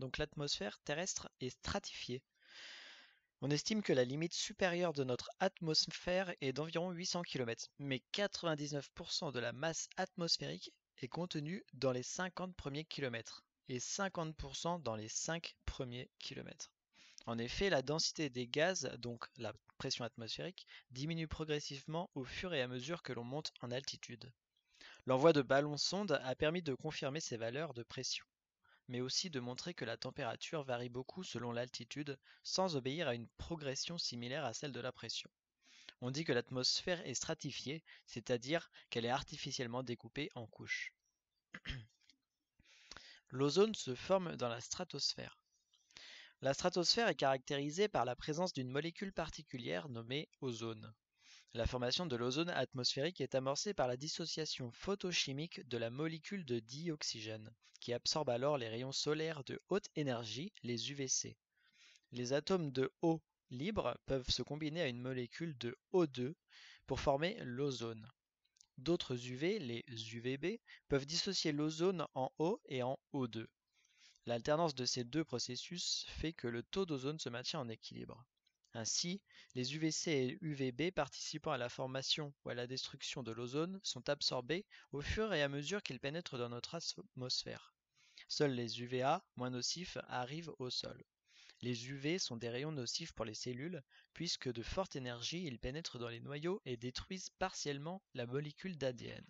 donc l'atmosphère terrestre est stratifiée. On estime que la limite supérieure de notre atmosphère est d'environ 800 km, mais 99% de la masse atmosphérique est contenue dans les 50 premiers kilomètres et 50% dans les 5 premiers kilomètres. En effet, la densité des gaz, donc la pression atmosphérique, diminue progressivement au fur et à mesure que l'on monte en altitude. L'envoi de ballons sondes a permis de confirmer ces valeurs de pression mais aussi de montrer que la température varie beaucoup selon l'altitude sans obéir à une progression similaire à celle de la pression. On dit que l'atmosphère est stratifiée, c'est-à-dire qu'elle est artificiellement découpée en couches. L'ozone se forme dans la stratosphère. La stratosphère est caractérisée par la présence d'une molécule particulière nommée ozone. La formation de l'ozone atmosphérique est amorcée par la dissociation photochimique de la molécule de dioxygène, qui absorbe alors les rayons solaires de haute énergie, les UVC. Les atomes de O libres peuvent se combiner à une molécule de O2 pour former l'ozone. D'autres UV, les UVB, peuvent dissocier l'ozone en O et en O2. L'alternance de ces deux processus fait que le taux d'ozone se maintient en équilibre. Ainsi, les UVC et UVB participant à la formation ou à la destruction de l'ozone sont absorbés au fur et à mesure qu'ils pénètrent dans notre atmosphère. Seuls les UVA, moins nocifs, arrivent au sol. Les UV sont des rayons nocifs pour les cellules, puisque de forte énergie ils pénètrent dans les noyaux et détruisent partiellement la molécule d'ADN.